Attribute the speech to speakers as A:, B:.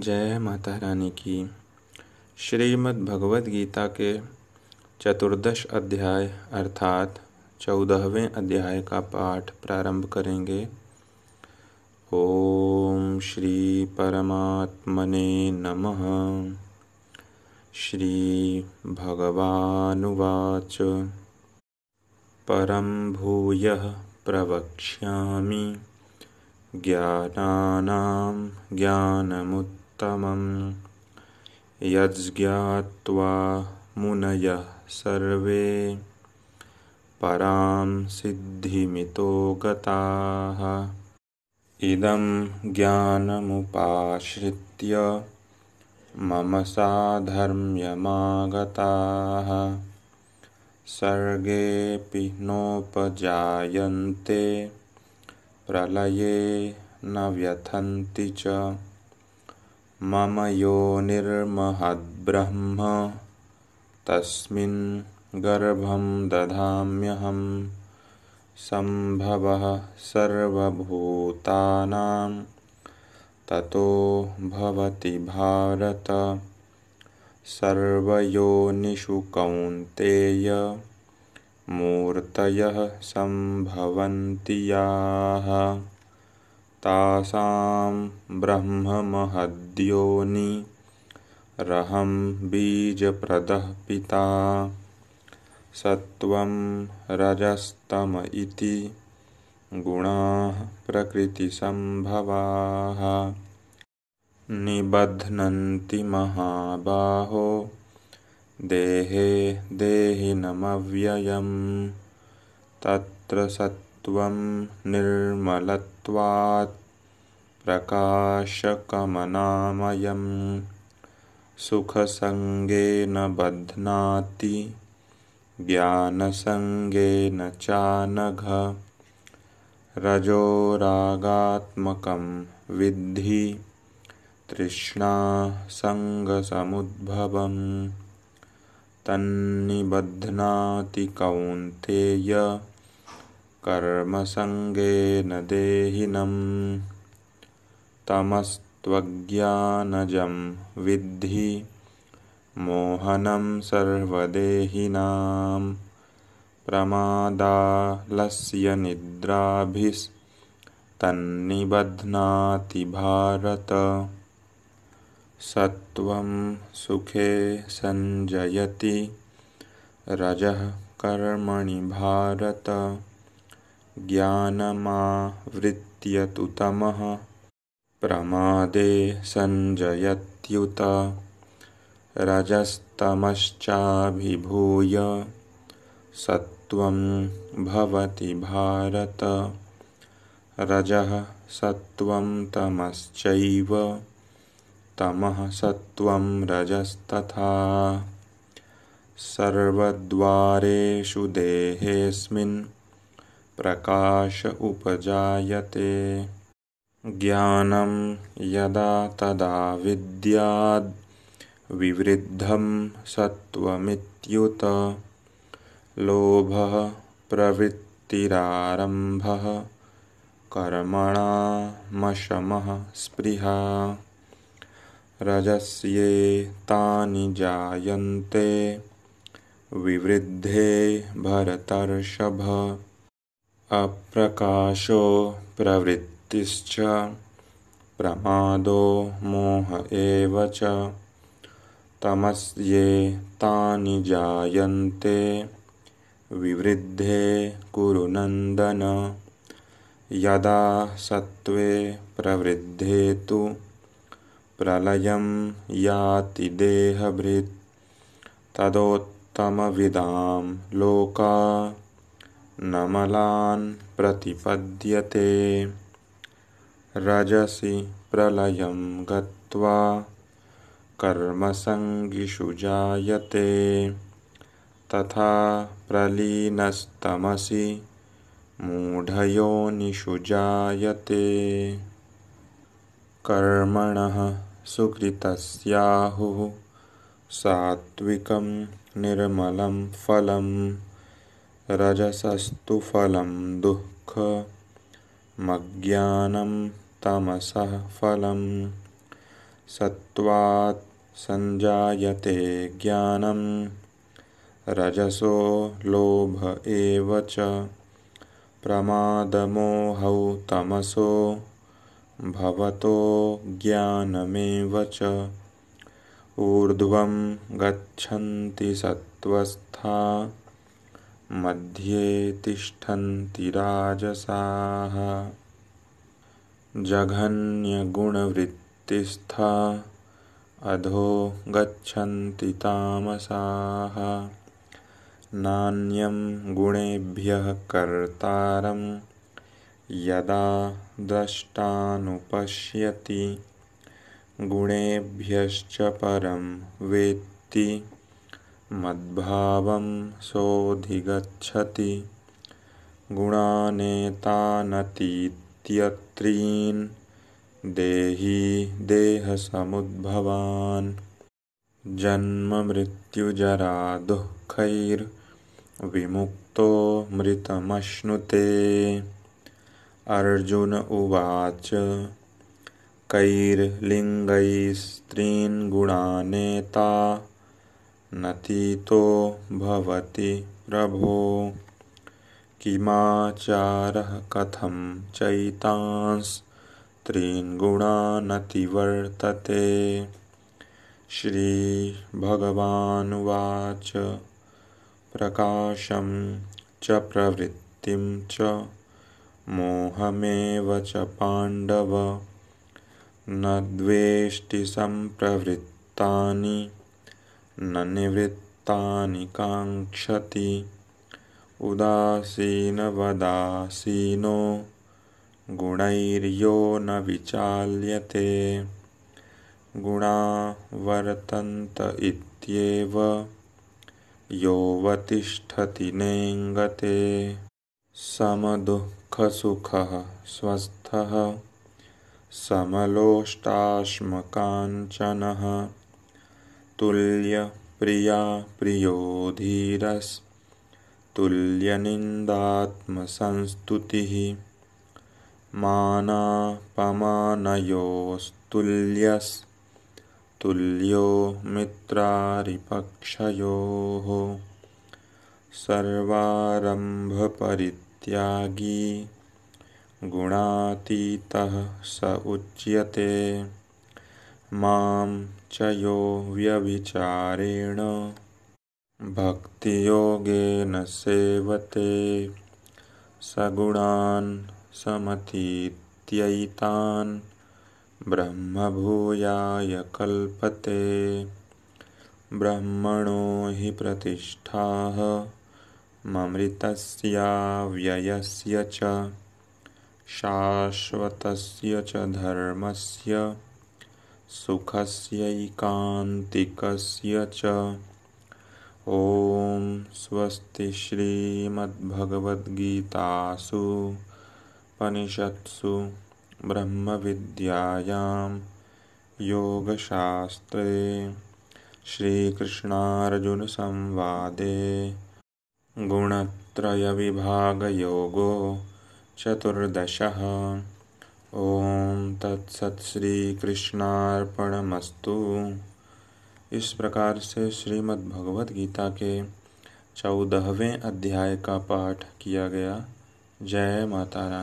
A: जय माता रानी की श्रीमद् भगवद गीता के चतुर्दश अध्याय अर्थात चौदहवें अध्याय का पाठ प्रारंभ करेंगे ओम श्री परमात्मने नमः श्री भगवानुवाच परम भूय प्रवक्ष्यामि ज्ञानानां ज्ञानमुत् उत्तमं यज्ज्ञात्वा मुनयः सर्वे परां सिद्धिमितो गताः इदं ज्ञानमुपाश्रित्य मम साधर्म्यमागताः सर्गेऽपि नोपजायन्ते प्रलये न व्यथन्ति च मम यो निर्महद्ब्रह्म तस्मिन् गर्भं दधाम्यहं सम्भवः सर्वभूतानां ततो भवति भारत सर्वयोनिषु कौन्तेय मूर्तयः सम्भवन्ति याः तासां ब्रह्ममहद्योनि रहं बीजप्रदः पिता सत्वं रजस्तम इति गुणाः प्रकृतिसम्भवाः निबध्नन्ति महाबाहो देहे देहिनमव्ययं तत्र सत् त्वं निर्मलत्वात् प्रकाशकमनामयं सुखसङ्गेन बध्नाति ज्ञानसङ्गेन चानघ रजोरागात्मकं विद्धि तृष्णासङ्गसमुद्भवं तन्निबध्नाति कौन्तेय कर्मसङ्गेन देहिनं तमस्त्वज्ञानजं विद्धि मोहनं सर्वदेहिनां प्रमादालस्य निद्राभिस् भारत सत्वं सुखे सञ्जयति रजः कर्मणि भारत तमः प्रमादे सञ्जयत्युत रजस्तमश्चाभिभूय सत्वं भवति भारत रजः सत्वं तमश्चैव तमः सत्वं रजस्तथा सर्वद्वारेषु देहेस्मिन् प्रकाश उपजायते ज्ञानं यदा तदा विद्याद् विवृद्धं सत्त्वमित्युत लोभः प्रवृत्तिरारम्भः कर्मणामशमः स्पृहा रजस्ये तानि जायन्ते विवृद्धे भरतर्षभ अप्रकाशो प्रवृत्तिश्च प्रमादो मोह एव च तमस्ये तानि जायन्ते विवृद्धे कुरुनन्दन यदा सत्वे प्रवृद्धे तु प्रलयं याति तदोत्तमविदां लोका नमलान् प्रतिपद्यते रजसि प्रलयं गत्वा कर्मसङ्गिषु जायते तथा प्रलीनस्तमसि जायते कर्मणः सुकृतस्याहुः सात्विकं निर्मलं फलम् रजसस्तु फलं मज्ञानं तमसः फलं सत्त्वात् सञ्जायते ज्ञानं रजसो लोभ एव च प्रमादमोहौ तमसो भवतो ज्ञानमेव च ऊर्ध्वं गच्छन्ति सत्त्वस्था मध्ये तिष्ठन्ति राजसाः जघन्यगुणवृत्तिस्था अधो गच्छन्ति तामसाः नान्यं गुणेभ्यः कर्तारं यदा दष्टानुपश्यति गुणेभ्यश्च परं वेत्ति मद्भावं सोऽधिगच्छति गुणानेतानतीत्यत्रीन् देही देहसमुद्भवान् जन्ममृत्युजरा दुःखैर्विमुक्तो मृतमश्नुते अर्जुन उवाच कैर्लिङ्गैस्त्रीन् गुणानेता नतीतो भवति प्रभो किमाचारः कथं चैतांस्त्रीन् गुणानतिवर्तते श्रीभगवानुवाच प्रकाशं च प्रवृत्तिं च मोहमेव च पाण्डव न द्वेष्टि सम्प्रवृत्तानि न निवृत्तानि काङ्क्षति उदासीनवदासीनो गुणैर्यो न विचाल्यते गुणा वर्तन्त इत्येव योऽवतिष्ठति नेङ्गते समदुःखसुखः स्वस्थः समलोष्टाश्मकाञ्चनः तुल्य प्रिया प्रियो धीरस तुल्य निंदात्म संस्तुति माना धीरस्तुल्यनिन्दात्मसंस्तुतिः मानापमानयोस्तुल्यस्तुल्यो सर्वारंभ परित्यागी गुणातीतः स उच्यते मां चयो व्यभिचारेण भक्तियोगेन सेवते सगुणान् समतीत्यैतान् ब्रह्मभूयाय कल्पते ब्रह्मणो हि प्रतिष्ठाः ममृतस्याव्ययस्य च शाश्वतस्य च धर्मस्य सुखस्यैकान्तिकस्य च ॐ स्वस्ति श्रीमद्भगवद्गीतासु उपनिषत्सु ब्रह्मविद्यायां योगशास्त्रे श्रीकृष्णार्जुनसंवादे गुणत्रयविभागयोगो चतुर्दशः ओम तत्सत श्री कृष्णार्पणमस्तु इस प्रकार से श्रीमद् भगवद गीता के चौदहवें अध्याय का पाठ किया गया जय माता रानी